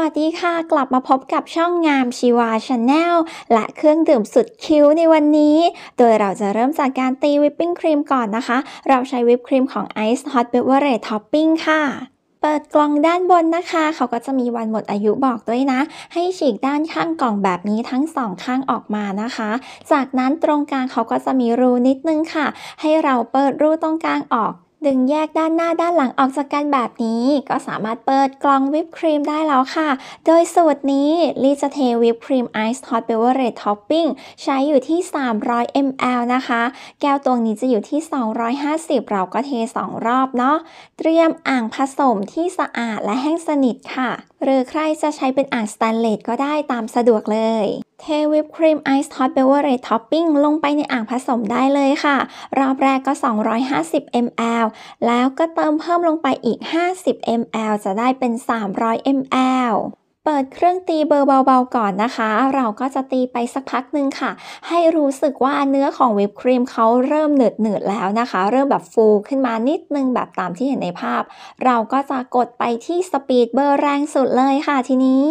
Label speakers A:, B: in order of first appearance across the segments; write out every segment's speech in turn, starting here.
A: วัสดีค่ะ กลับมาพบกับช่องงามชีวาชาแนลและเครื่องดื่มสุดคิ้วในวันนี้ โดยเราจะเริ่มจากการตีวิปปิ้งครีมก่อนนะคะ เราใช้วิปครีมของ Ice Hot Beverage Topping ค่ะ เปิดกล่องด้านบนนะคะ เขาก็จะมีวันหมดอายุบอกด้วยนะ ให้ฉีกด้านข้างกล่องแบบนี้ทั้งสองข้างออกมานะคะ จากนั้นตรงกลางเขาก็จะมีรูนิดนึงค่ะ ให้เราเปิดรูตรงกลางออกดึงแยกด้านหน้าด้านหลังออกจากกันแบบนี้ ก็สามารถเปิดกล่องวิปครีมได้แล้วค่ะ โดยสูตรนี้ลีจะเทวิปครีมไอซ์ฮอตเบเวอร์เรทท็อปปิ้งใช้อยู่ที่ 300 ml นะคะ แก้วตวงนี้จะอยู่ที่ 250 เราก็เท 2 รอบเนาะเตรียมอ่างผสมที่สะอาดและแห้งสนิทค่ะ หรือใครจะใช้เป็นอ่างสแตนเลสก็ได้ตามสะดวกเลย เทวิปครีมไอซ์ฮอตเบเวอร์เรทท็อปปิ้งลงไปในอ่างผสมได้เลยค่ะ รอบแรกก็ 250 ml แล้วก็เติมเพิ่มลงไปอีก 50 ml จะได้เป็น 300 ml เปิดเครื่องตีเบอร์เบาๆก่อนนะคะ เราก็จะตีไปสักพักหนึ่งค่ะ ให้รู้สึกว่าเนื้อของวิปครีมเขาเริ่มหนืดๆแล้วนะคะ เริ่มแบบฟูขึ้นมานิดนึงแบบตามที่เห็นในภาพ เราก็จะกดไปที่สปีดเบอร์แรงสุดเลยค่ะทีนี้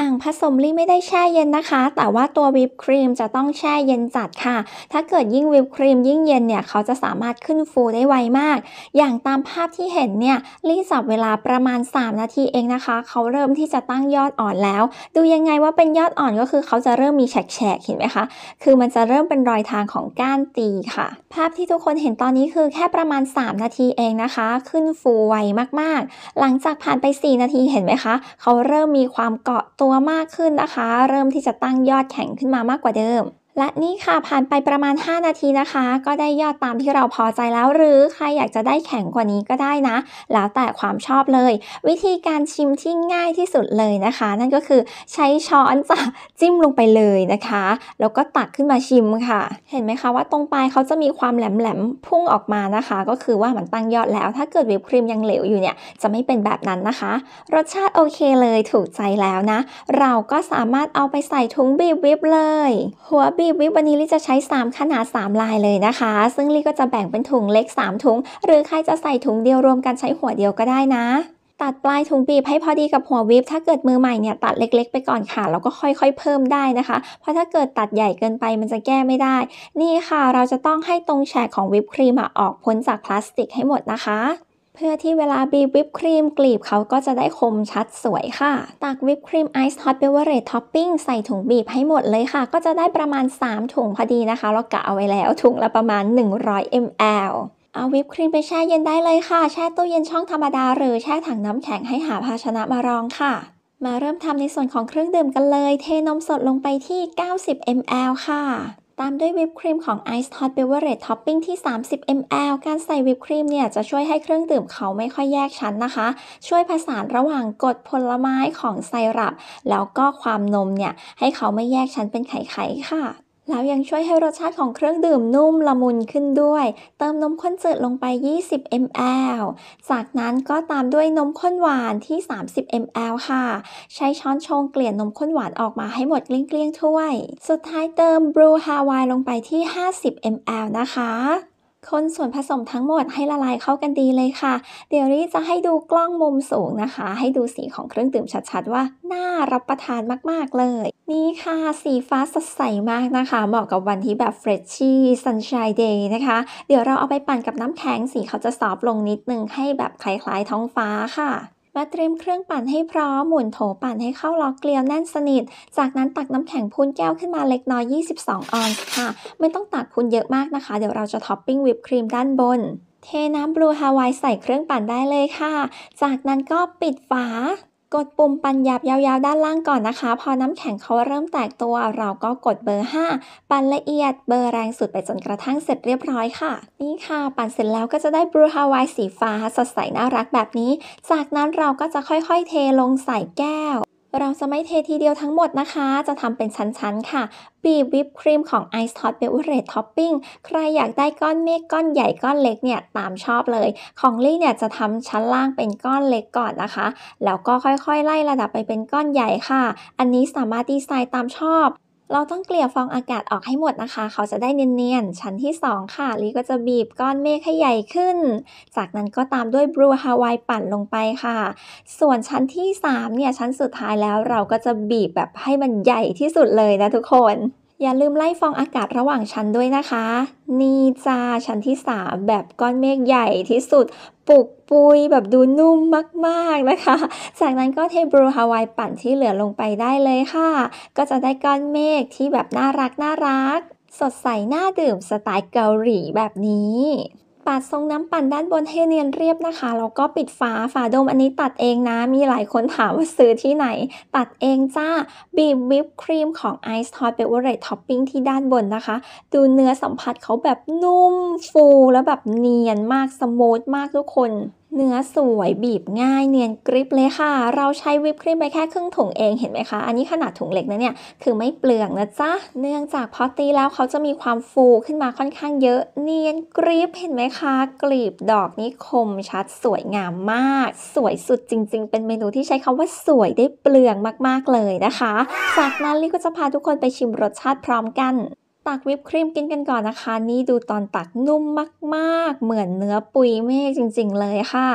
A: อ่างผสมลี่ไม่ได้แช่เย็นนะคะ แต่ว่าตัววิปครีม จะต้องแช่เย็นจัดค่ะ ถ้าเกิดยิ่งวิปครีม ยิ่งเย็นเนี่ย เขาจะสามารถขึ้นฟูได้ไวมาก อย่างตามภาพที่เห็นเนี่ยลี่สับเวลาประมาณ 3 นาทีเองนะคะ เขาเริ่มที่จะตั้งยอดอ่อนแล้ว ดูยังไงว่าเป็นยอดอ่อนก็คือเขาจะเริ่มมีแฉกๆเห็นไหมคะคือมันจะเริ่มเป็นรอยทางของก้านตีค่ะ ภาพที่ทุกคนเห็นตอนนี้คือแค่ประมาณ 3 นาทีเองนะคะ ขึ้นฟูไวมากๆ หลังจากผ่านไป 4 นาทีเห็นไหมคะเขาเริ่มมีความเกาะตัวตัวมากขึ้นนะคะ เริ่มที่จะตั้งยอดแข็งขึ้นมามากกว่าเดิมและนี่ค่ะผ่านไปประมาณ 5 นาทีนะคะ ก็ได้ยอดตามที่เราพอใจแล้วหรือใครอยากจะได้แข็งกว่านี้ก็ได้นะ แล้วแต่ความชอบเลย วิธีการชิมที่ง่ายที่สุดเลยนะคะ นั่นก็คือใช้ช้อนจ้ะจิ้มลงไปเลยนะคะแล้วก็ตักขึ้นมาชิมค่ะ เห็นไหมคะว่าตรงปลายเขาจะมีความแหลมๆ พุ่งออกมานะคะ ก็คือว่ามันตั้งยอดแล้ว ถ้าเกิดวิปครีมยังเหลวอยู่เนี่ยจะไม่เป็นแบบนั้นนะคะ รสชาติโอเคเลยถูกใจแล้วนะเราก็สามารถเอาไปใส่ถุงบีบวิปเลย หัวบีบวิวันนี้ลิจะใช้ 3ขนาด3 ลายเลยนะคะ ซึ่งลิก็จะแบ่งเป็นถุงเล็ก 3 ถุง หรือใครจะใส่ถุงเดียวรวมกันใช้หัวเดียวก็ได้นะตัดปลายถุงบีบให้พอดีกับหัววิบถ้าเกิดมือใหม่เนี่ยตัดเล็กๆไปก่อนค่ะแล้วก็ค่อย ๆเพิ่มได้นะคะ เพราะถ้าเกิดตัดใหญ่เกินไปมันจะแก้ไม่ได้ นี่ค่ะ เราจะต้องให้ตรงแฉกของวิปครีมออกพ้นจากพลาสติกให้หมดนะคะเพื่อที่เวลาบีบวิปครีมกลีบเขาก็จะได้คมชัดสวยค่ะตักวิปครีมไอซ์ท็อตเปเวอร์เรทท็อปปิ้งใส่ถุงบีบให้หมดเลยค่ะ ก็จะได้ประมาณ 3 ถุงพอดีนะคะ เรากะเอาไว้แล้วถุงละประมาณ 100 ml เอาวิปครีมไปแช่เย็นได้เลยค่ะ แช่ตู้เย็นช่องธรรมดาหรือแช่ถังน้ำแข็งให้หาภาชนะมารองค่ะ มาเริ่มทำในส่วนของเครื่องดื่มกันเลย เทนมสดลงไปที่ 90 ml ค่ะตามด้วยวิปครีมของ Ice Hot Beverage Topping ที่ 30 ml การใส่วิปครีมเนี่ย จะช่วยให้เครื่องดื่มเขาไม่ค่อยแยกชั้นนะคะ ช่วยผสานระหว่างกดผลไม้ของไซรัปแล้วก็ความนมเนี่ยให้เขาไม่แยกชั้นเป็นไข่ๆค่ะแล้วยังช่วยให้รสชาติของเครื่องดื่มนุ่มละมุนขึ้นด้วย เติมนมข้นจืดลงไป 20 ml จากนั้นก็ตามด้วยนมข้นหวานที่ 30 ml ค่ะ ใช้ช้อนชงเกลี่ยนมข้นหวานออกมาให้หมดเกลี้ยงๆถ้วย สุดท้ายเติมบรูฮาวายลงไปที่ 50 ml นะคะคนส่วนผสมทั้งหมดให้ละลายเข้ากันดีเลยค่ะ เดี๋ยวนี้จะให้ดูกล้องมุมสูงนะคะ ให้ดูสีของเครื่องดื่มชัดๆว่า น่ารับประทานมากๆเลย นี่ค่ะ สีฟ้าสดใสมากนะคะ เหมาะกับวันที่แบบเฟรชชี่ซันชายเดย์นะคะ เดี๋ยวเราเอาไปปั่นกับน้ำแข็งสีเขาจะซอฟลงนิดนึงให้แบบคล้ายๆท้องฟ้าค่ะมาเตรียมเครื่องปั่นให้พร้อมหมุนโถปั่นให้เข้าล็อกเกลียวแน่นสนิท จากนั้นตักน้ำแข็งพูนแก้วขึ้นมาเล็กน้อย 22 ออนซ์ค่ะ ไม่ต้องตักพูนเยอะมากนะคะ เดี๋ยวเราจะท็อปปิ้งวิปครีมด้านบน เทน้ำบลูฮาวายใส่เครื่องปั่นได้เลยค่ะ จากนั้นก็ปิดฝากดปุ่มปั่นหยาบยาวๆด้านล่างก่อนนะคะ พอน้ำแข็งเขาเริ่มแตกตัว เราก็กดเบอร์ 5 ปั่นละเอียด เบอร์แรงสุดไปจนกระทั่งเสร็จเรียบร้อยค่ะ นี่ค่ะ ปั่นเสร็จแล้วก็จะได้บรูฮาวายสีฟ้า สดใสน่ารักแบบนี้ จากนั้นเราก็จะค่อยๆเทลงใส่แก้วเราจะไม่เททีเดียวทั้งหมดนะคะ จะทำเป็นชั้นๆ ค่ะบีบวิปครีมของ Ice Hot b e v e r a g e Topping ใครอยากได้ก้อนเมฆก้อนใหญ่ก้อนเล็กเนี่ย ตามชอบเลย ของลี่เนี่ยจะทำชั้นล่างเป็นก้อนเล็กก่อนนะคะ แล้วก็ค่อยๆ ไล่ระดับไปเป็นก้อนใหญ่ค่ะ อันนี้สามารถดีไซน์ตามชอบเราต้องเกลี่ยฟองอากาศออกให้หมดนะคะ เขาจะได้เนียน ๆ ชั้นที่ 2 ค่ะลีก็จะบีบก้อนเมฆให้ใหญ่ขึ้น จากนั้นก็ตามด้วยบรูฮาวายปั่นลงไปค่ะ ส่วนชั้นที่ 3 เนี่ย ชั้นสุดท้ายแล้วเราก็จะบีบแบบให้มันใหญ่ที่สุดเลยนะทุกคนอย่าลืมไล่ฟองอากาศระหว่างชั้นด้วยนะคะ นี่จ้าชั้นที่3แบบก้อนเมฆใหญ่ที่สุดปุกปุยแบบดูนุ่มมากๆนะคะ จากนั้นก็เทบรูฮาวายปั่นที่เหลือลงไปได้เลยค่ะ ก็จะได้ก้อนเมฆที่แบบน่ารักน่ารัก สดใสน่าดื่มสไตล์เกาหลีแบบนี้ปัดทรงน้ำปั่นด้านบนให้เนียนเรียบนะคะแล้วก็ปิดฝาฝาโดมอันนี้ตัดเองนะมีหลายคนถามว่าซื้อที่ไหน ตัดเองจ้าบีบวิปครีมของ Ice Toy b e อร์ a รท็อปปิ้งที่ด้านบนนะคะ ดูเนื้อสัมผัสเขาแบบนุ่มฟูแล้วแบบเนียนมากสมูทมากทุกคนเนื้อสวยบีบง่าย เนียนกริบเลยค่ะ เราใช้วิปครีมไปแค่ครึ่งถุงเอง เห็นไหมคะ อันนี้ขนาดถุงเล็กนะเนี่ยคือไม่เปลืองนะจ๊ะ เนื่องจากพอตีแล้วเขาจะมีความฟูขึ้นมาค่อนข้างเยอะ เนียนกริบเห็นไหมคะ กลีบดอกนี้คมชัดสวยงามมาก สวยสุดจริง ๆ เป็นเมนูที่ใช้คำว่าสวยได้เปลืองมากๆเลยนะคะ จากนั้นลี่ก็จะพาทุกคนไปชิมรสชาติพร้อมกันตักวิปครีมกินกันก่อนนะคะ นี่ดูตอนตักนุ่มมากๆ เหมือนเนื้อปุยเมฆจริง ๆ เลยค่ะ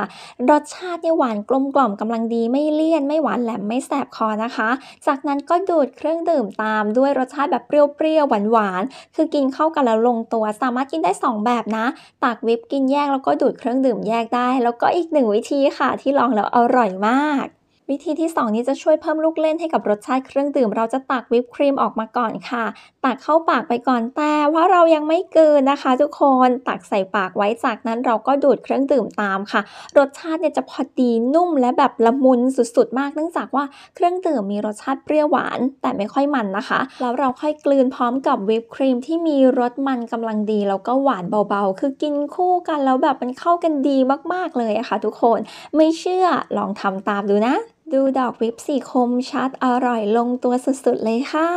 A: รสชาติเนี่ยหวานกลมกล่อมกำลังดีไม่เลี่ยน ไม่หวานแหลม ไม่แสบคอนะคะ จากนั้นก็ดูดเครื่องดื่มตาม ด้วยรสชาติแบบเปรี้ยวๆหวานๆคือกินเข้ากันแล้วลงตัวสามารถกินได้ 2 แบบนะ ตักวิปกินแยกแล้วก็ดูดเครื่องดื่มแยกได้ แล้วก็อีกหนึ่งวิธีค่ะ ที่ลองแล้วอร่อยมากวิธีที่ 2 นี้จะช่วยเพิ่มลูกเล่นให้กับรสชาติเครื่องดื่ม เราจะตักวิปครีมออกมาก่อนค่ะ ตักเข้าปากไปก่อนแต่ว่าเรายังไม่เกินนะคะ ทุกคน ตักใส่ปากไว้จากนั้นเราก็ดูดเครื่องดื่มตามค่ะ รสชาติเนี่ยจะพอดีนุ่มและแบบละมุนสุดๆ มาก เนื่องจากว่าเครื่องดื่มมีรสชาติเปรี้ยวหวานแต่ไม่ค่อยมันนะคะ แล้วเราค่อยกลืนพร้อมกับวิปครีมที่มีรสมันกำลังดีแล้วก็หวานเบาๆ คือกินคู่กันแล้วแบบมันเข้ากันดีมากๆเลยอะคะ่ะ ทุกคน ไม่เชื่อลองทำตามดูนะดูดอกวิปสีคมชัดอร่อยลงตัวสุดๆเลยค่ะ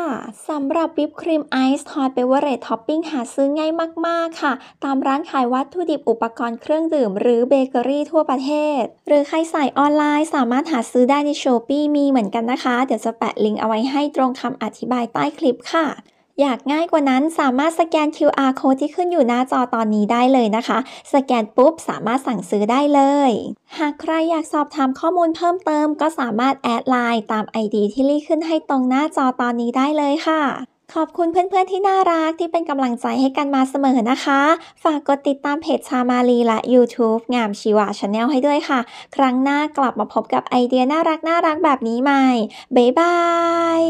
A: สำหรับวิปครีมไอซ์ทอตเบเวอร์เรทท็อปปิ้งหาซื้อง่ายมากๆค่ะ ตามร้านขายวัตถุดิบอุปกรณ์เครื่องดื่มหรือเบเกอรี่ทั่วประเทศ หรือใครใส่ออนไลน์สามารถหาซื้อได้ในโชปี้มีเหมือนกันนะคะ เดี๋ยวจะแปะลิงก์เอาไว้ให้ตรงคำอธิบายใต้คลิปค่ะอยากง่ายกว่านั้นสามารถสแกน QR code ที่ขึ้นอยู่หน้าจอตอนนี้ได้เลยนะคะ สแกนปุ๊บ สามารถสั่งซื้อได้เลย หากใครอยากสอบถามข้อมูลเพิ่มเติมก็สามารถแอดไลน์ตาม ID ที่ลี่ขึ้นให้ตรงหน้าจอตอนนี้ได้เลยค่ะ ขอบคุณเพื่อนๆที่น่ารักที่เป็นกำลังใจให้กันมาเสมอนะคะ ฝากกดติดตามเพจชามาลีและ YouTube งามชีวาชาแนลให้ด้วยค่ะ ครั้งหน้ากลับมาพบกับไอเดียน่ารักน่ารักแบบนี้ใหม่บ๊ายบาย